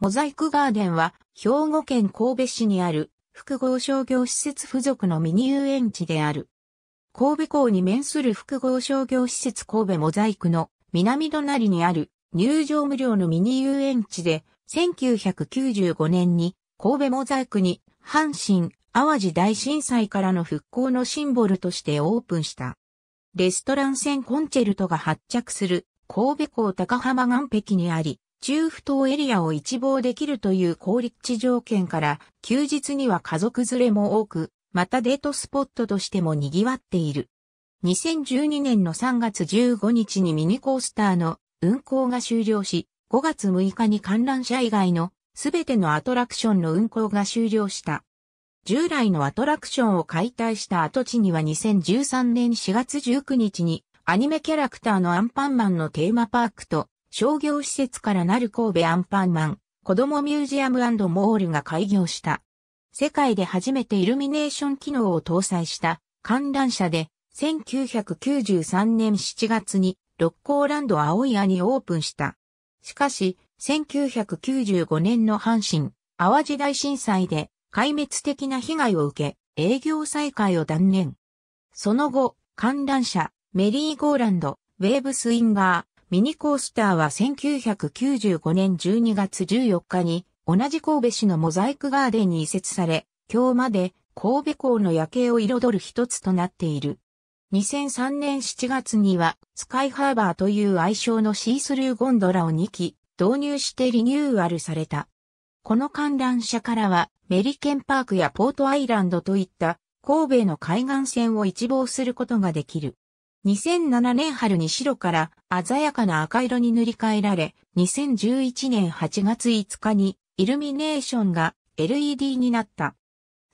モザイクガーデンは、兵庫県神戸市にある、複合商業施設付属のミニ遊園地である。神戸港に面する複合商業施設神戸モザイクの南隣にある入場無料のミニ遊園地で、1995年に神戸モザイクに阪神・淡路大震災からの復興のシンボルとしてオープンした。レストラン船コンチェルトが発着する神戸港高浜岸壁にあり、中不島エリアを一望できるという高立地条件から、休日には家族連れも多く、またデートスポットとしても賑わっている。2012年の3月15日にミニコースターの運行が終了し、5月6日に観覧車以外のすべてのアトラクションの運行が終了した。従来のアトラクションを解体した跡地には2013年4月19日にアニメキャラクターのアンパンマンのテーマパークと商業施設からなる神戸アンパンマン、子供ミュージアムモールが開業した。世界で初めてイルミネーション機能を搭載した観覧車で、1993年7月に六甲ランド青い屋にオープンした。しかし、1995年の阪神、淡路大震災で壊滅的な被害を受け、営業再開を断念。その後、観覧車、メリーゴーランド、ウェーブスインガー、ミニコースターは1995年12月14日に同じ神戸市のモザイクガーデンに移設され、今日まで神戸港の夜景を彩る一つとなっている。2003年7月にはスカイハーバーという愛称のシースルーゴンドラを2機導入してリニューアルされた。この観覧車からはメリケンパークやポートアイランドといった神戸の海岸線を一望することができる。2007年春に白から鮮やかな赤色に塗り替えられ、2011年8月5日にイルミネーションが LED になった。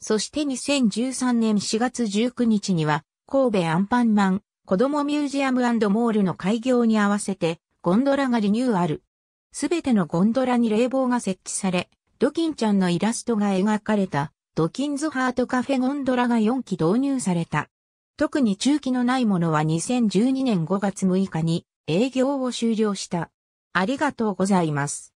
そして2013年4月19日には、神戸アンパンマン、子供ミュージアムモールの開業に合わせて、ゴンドラがリニューアル。すべてのゴンドラに冷房が設置され、ドキンちゃんのイラストが描かれた、ドキンズハートカフェゴンドラが4機導入された。特に中期のないものは2012年5月6日に営業を終了した。ありがとうございます。